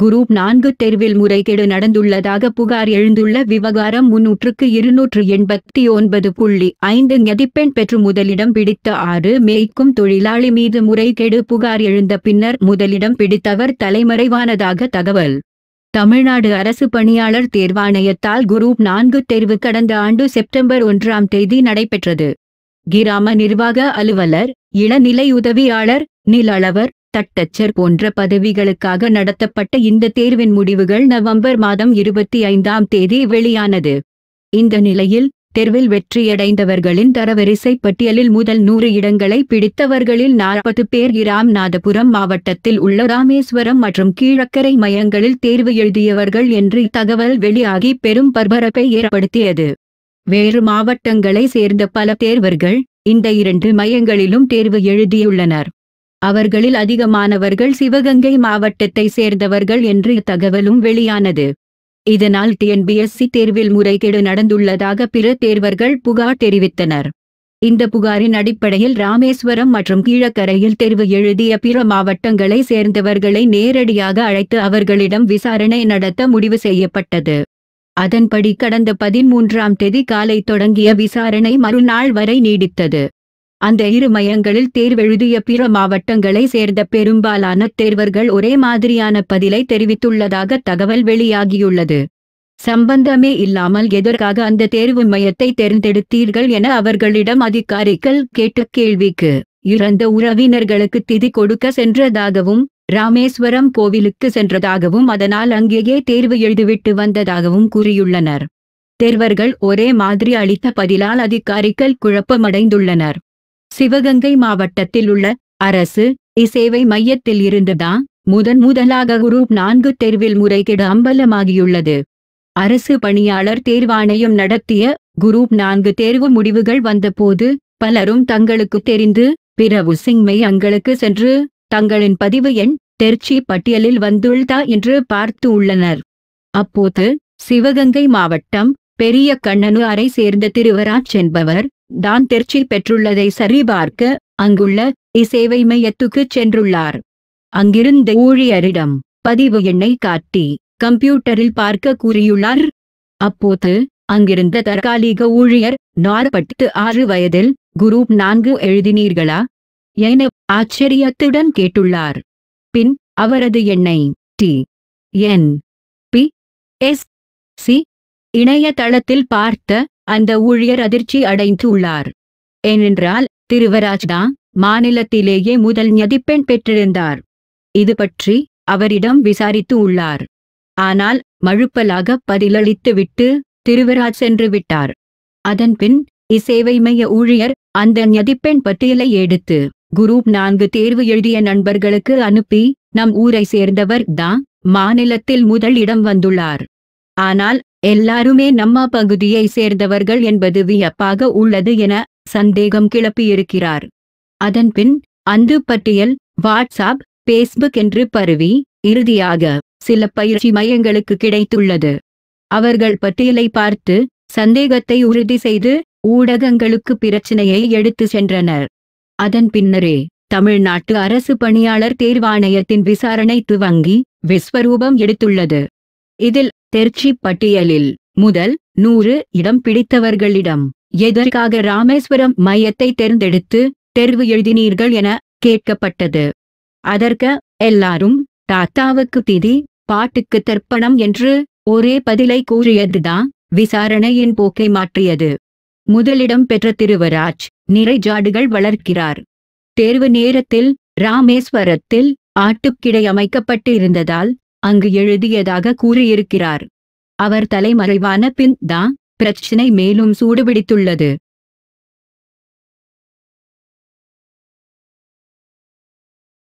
group நான்கு தேர்வில் முறைகேடு நடந்துள்ளதாக புகார் எழுந்துள்ள விவகாரம் முன்னூற்றுக்கு இருநூற்று எண்பத்தி ஒன்பது புள்ளி ஐந்து நதிப்பெண் பெற்று முதலிடம் பிடித்த ஆறு மேய்க்கும் தொழிலாளி மீது முறைகேடு புகார் எழுந்த பின்னர் முதலிடம் பிடித்தவர் தலைமறைவானதாக தகவல் தமிழ்நாடு அரசு பணியாளர் தேர்வாணையத்தால் குரூப் நான்கு தேர்வு கடந்த ஆண்டு செப்டம்பர் ஒன்றாம் தேதி நடைபெற்றது கிராம நிர்வாக அலுவலர் இளநிலை உதவியாளர் நிலளவர் தட்டச்சர் போன்ற பதவிகளுக்காக நடத்தப்பட்ட இந்த தேர்வின் முடிவுகள் நவம்பர் மாதம் இருபத்தி ஐந்தாம் தேதி வெளியானது இந்த நிலையில் தேர்வில் வெற்றியடைந்தவர்களின் தரவரிசை பட்டியலில் முதல் நூறு இடங்களை பிடித்தவர்களில் நாற்பது பேர் இராம்நாதபுரம் நாதபுரம் மாவட்டத்தில் உள்ள ராமேஸ்வரம் மற்றும் கீழக்கரை மையங்களில் தேர்வு எழுதியவர்கள் என்று தகவல் வெளியாகி பெரும் பரபரப்பை ஏற்படுத்தியது வேறு மாவட்டங்களை சேர்ந்த பல தேர்வர்கள் இந்த இரண்டு மையங்களிலும் தேர்வு எழுதியுள்ளனர் அவர்களில் அதிகமானவர்கள் சிவகங்கை மாவட்டத்தை சேர்ந்தவர்கள் என்று தகவலும் வெளியானது இதனால் டிஎன்பிஎஸ்சி தேர்வில் முறைகேடு நடந்துள்ளதாக பிற தேர்வர்கள் புகார் தெரிவித்தனர் இந்த புகாரின் அடிப்படையில் ராமேஸ்வரம் மற்றும் கீழக்கரையில் தேர்வு எழுதிய பிற மாவட்டங்களை சேர்ந்தவர்களை நேரடியாக அழைத்து அவர்களிடம் விசாரணை நடத்த முடிவு செய்யப்பட்டது அதன்படி கடந்த பதிமூன்றாம் தேதி காலை தொடங்கிய விசாரணை மறுநாள் வரை நீடித்தது அந்த இரு மையங்களில் தேர்வெழுதிய பிற மாவட்டங்களை சேர்ந்த பெரும்பாலான தேர்வர்கள் ஒரே மாதிரியான பதிலை தெரிவித்துள்ளதாக தகவல் வெளியாகியுள்ளது சம்பந்தமே இல்லாமல் எதற்காக அந்த தேர்வு மையத்தை தேர்ந்தெடுத்தீர்கள் என அவர்களிடம் அதிகாரிகள் கேட்ட கேள்விக்கு இறந்த உறவினர்களுக்கு திதி கொடுக்க சென்றதாகவும் ராமேஸ்வரம் கோவிலுக்கு சென்றதாகவும் அதனால் அங்கேயே தேர்வு எழுதிவிட்டு வந்ததாகவும் கூறியுள்ளனர் தேர்வர்கள் ஒரே மாதிரி அளித்த பதிலால் அதிகாரிகள் குழப்பமடைந்துள்ளனர் சிவகங்கை மாவட்டத்தில் உள்ள அரசு இசேவை மையத்தில் இருந்துதான் முதன் முதலாக குரூப் நான்கு தேர்வில் முறைகேடு அம்பலமாகியுள்ளது அரசு பணியாளர் தேர்வாணையம் நடத்திய குரூப் நான்கு தேர்வு முடிவுகள் வந்தபோது பலரும் தங்களுக்கு தெரிந்து பிறவு சிங்மை அங்களுக்கு சென்று தங்களின் பதிவு எண் தெர்ச்சி பட்டியலில் வந்துள்ளதா என்று பார்த்து உள்ளனர் அப்போது சிவகங்கை மாவட்டம் பெரிய கண்ணனு அறை சேர்ந்த திருவராஜ் என்பவர் தான் தெர்ச்சி பெற்றுள்ளதை சரிபார்க்க அங்குள்ள இசேவை மையத்துக்குச் சென்றுள்ளார் அங்கிருந்த ஊழியரிடம் பதிவு எண்ணை காட்டி கம்ப்யூட்டரில் பார்க்க கூறியுள்ளார் அப்போது அங்கிருந்த தற்காலிக ஊழியர் நாற்பத்து ஆறு வயதில் குரூப் நான்கு எழுதினீர்களா என ஆச்சரியத்துடன் கேட்டுள்ளார் பின் அவரது எண்ணை T N P S C இணையதளத்தில் பார்த்த அந்த ஊழியர் அதிர்ச்சி அடைந்து உள்ளார் ஏனென்றால் திருவராஜ்தா மாநிலத்திலேயே முதல் நதிப்பெண் பெற்றிருந்தார் இது பற்றி அவரிடம் விசாரித்து உள்ளார் ஆனால் மழுப்பலாக பதிலளித்துவிட்டு திருவராஜ் சென்று விட்டார் அதன்பின் இசேவை மைய ஊழியர் அந்த நதிப்பெண் பட்டியலை எடுத்து குரூப் நான்கு தேர்வு எழுதிய நண்பர்களுக்கு அனுப்பி நம் ஊரை சேர்ந்தவர் தான் மாநிலத்தில் முதல் இடம் வந்துள்ளார் ஆனால் எல்லாருமே நம்மா பகுதியை சேர்ந்தவர்கள் என்பது வியப்பாக உள்ளது என சந்தேகம் கிளப்பியிருக்கிறார் அதன்பின் அந்து பட்டியல் வாட்ஸ்அப் பேஸ்புக் என்று பரவி இறுதியாக சில பயிற்சி மையங்களுக்கு கிடைத்துள்ளது அவர்கள் பட்டியலை பார்த்து சந்தேகத்தை உறுதி செய்து ஊடகங்களுக்கு பிரச்சனையை எடுத்து சென்றனர் அதன் பின்னரே தமிழ்நாட்டு அரசு பணியாளர் தேர்வாணையத்தின் விசாரணை துவங்கி விஸ்வரூபம் எடுத்துள்ளது இதில் தெர்ச்சி பட்டியலில் முதல் நூறு இடம் பிடித்தவர்களிடம் எதற்காக ராமேஸ்வரம் மையத்தை தேர்ந்தெடுத்து தேர்வு எழுதினீர்கள் என கேட்கப்பட்டது அதற்கு எல்லாரும் தாத்தாவுக்கு திதி பாட்டுக்கு தர்ப்பணம் என்று ஒரே பதிலை கூறியதுதான் விசாரணையின் போக்கை மாற்றியது முதலிடம் பெற்ற திருவராஜ் நிறை ஜாடுகள் வளர்க்கிறார் தேர்வு நேரத்தில் ராமேஸ்வரத்தில் ஆட்டுக்கிடை அமைக்கப்பட்டு இருந்ததால் அங்கு எழுதியதாக கூறியிருக்கிறார் அவர் தலைமறைவான பின் தான் பிரச்சினை மேலும் சூடுபிடித்துள்ளது